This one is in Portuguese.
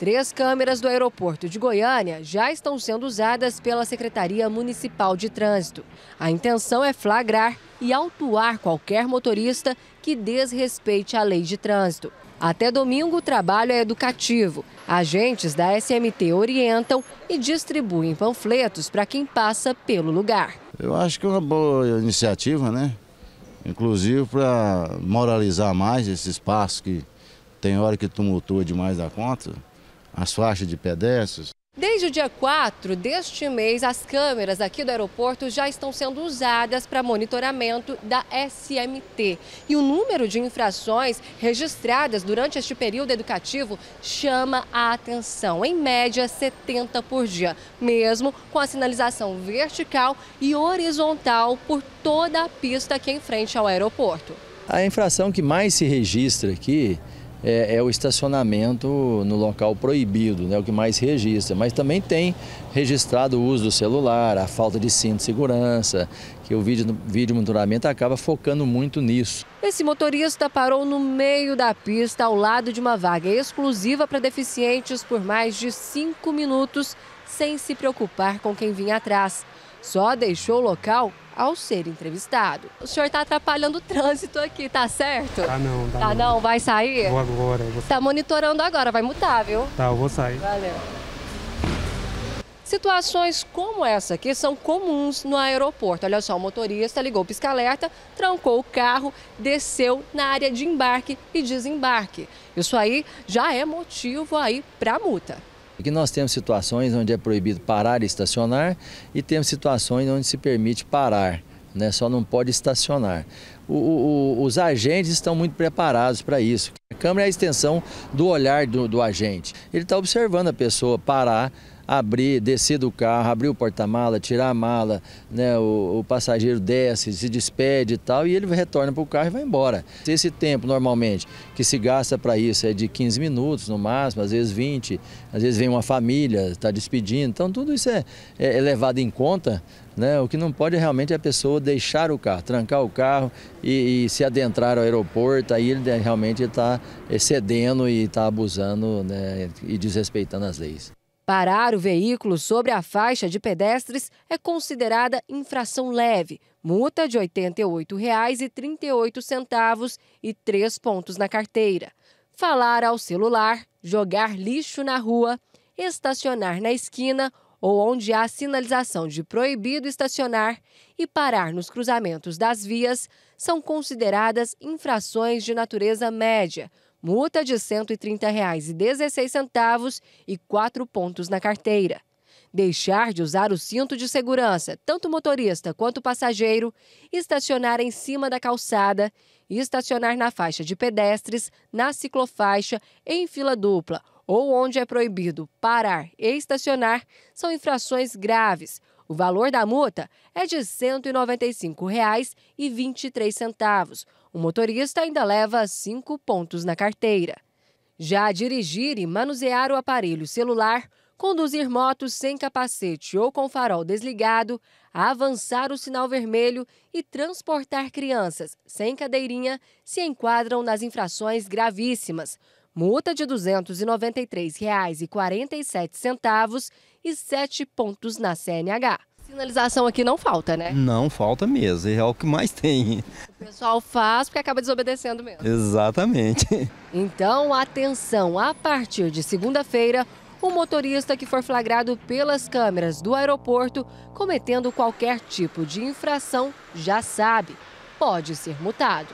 Três câmeras do aeroporto de Goiânia já estão sendo usadas pela Secretaria Municipal de Trânsito. A intenção é flagrar e autuar qualquer motorista que desrespeite a lei de trânsito. Até domingo, o trabalho é educativo. Agentes da SMT orientam e distribuem panfletos para quem passa pelo lugar. Eu acho que é uma boa iniciativa, né? Inclusive para moralizar mais esse espaço que tem hora que tumultua demais da conta as faixas de pedestres. Desde o dia 4 deste mês, as câmeras aqui do aeroporto já estão sendo usadas para monitoramento da SMT. E o número de infrações registradas durante este período educativo chama a atenção, em média 70 por dia, mesmo com a sinalização vertical e horizontal por toda a pista que em frente ao aeroporto. A infração que mais se registra aqui é, é, o estacionamento no local proibido, né, o que mais registra. Mas também tem registrado o uso do celular, a falta de cinto de segurança, que o vídeo, vídeo monitoramento acaba focando muito nisso. Esse motorista parou no meio da pista, ao lado de uma vaga exclusiva para deficientes por mais de cinco minutos, sem se preocupar com quem vinha atrás. Só deixou o local ao ser entrevistado. O senhor está atrapalhando o trânsito aqui, tá certo? Tá não, tá, tá não. não. Vai sair? Vou agora. Vou sair. Tá monitorando agora, vai mudar, viu? Tá, eu vou sair. Valeu. Situações como essa aqui são comuns no aeroporto. Olha só, o motorista ligou o pisca-alerta, trancou o carro, desceu na área de embarque e desembarque. Isso aí já é motivo aí para multa. Aqui nós temos situações onde é proibido parar e estacionar e temos situações onde se permite parar, né? só não pode estacionar. O, o, os agentes estão muito preparados para isso. A câmera é a extensão do olhar do, do agente. Ele está observando a pessoa parar abrir, descer do carro, abrir o porta-mala, tirar a mala, né, o, o, passageiro desce, se despede e tal, e ele retorna para o carro e vai embora. Esse tempo, normalmente, que se gasta para isso é de 15 minutos no máximo, às vezes 20, às vezes vem uma família, está despedindo, então tudo isso é, é, é levado em conta né? o que não pode é realmente é a pessoa deixar o carro, trancar o carro e, e se adentrar ao aeroporto, aí ele realmente está excedendo e está abusando né, e desrespeitando as leis. Parar o veículo sobre a faixa de pedestres é considerada infração leve, multa de R$ 88,38 e três pontos na carteira. Falar ao celular, jogar lixo na rua, estacionar na esquina ou onde há sinalização de proibido estacionar e parar nos cruzamentos das vias são consideradas infrações de natureza média, multa de R$ 130,16 e quatro pontos na carteira. Deixar de usar o cinto de segurança, tanto motorista quanto passageiro, estacionar em cima da calçada e estacionar na faixa de pedestres, na ciclofaixa, em fila dupla ou onde é proibido parar e estacionar são infrações graves, o valor da multa é de R$ 195,23. O motorista ainda leva cinco pontos na carteira. Já dirigir e manusear o aparelho celular, conduzir motos sem capacete ou com farol desligado, avançar o sinal vermelho e transportar crianças sem cadeirinha se enquadram nas infrações gravíssimas. Multa de R$ 293,47 e 7 pontos na CNH. Sinalização aqui não falta, né? Não falta mesmo, é o que mais tem. O pessoal faz porque acaba desobedecendo mesmo. Exatamente. Então, atenção, a partir de segunda-feira, o motorista que for flagrado pelas câmeras do aeroporto cometendo qualquer tipo de infração já sabe, pode ser multado.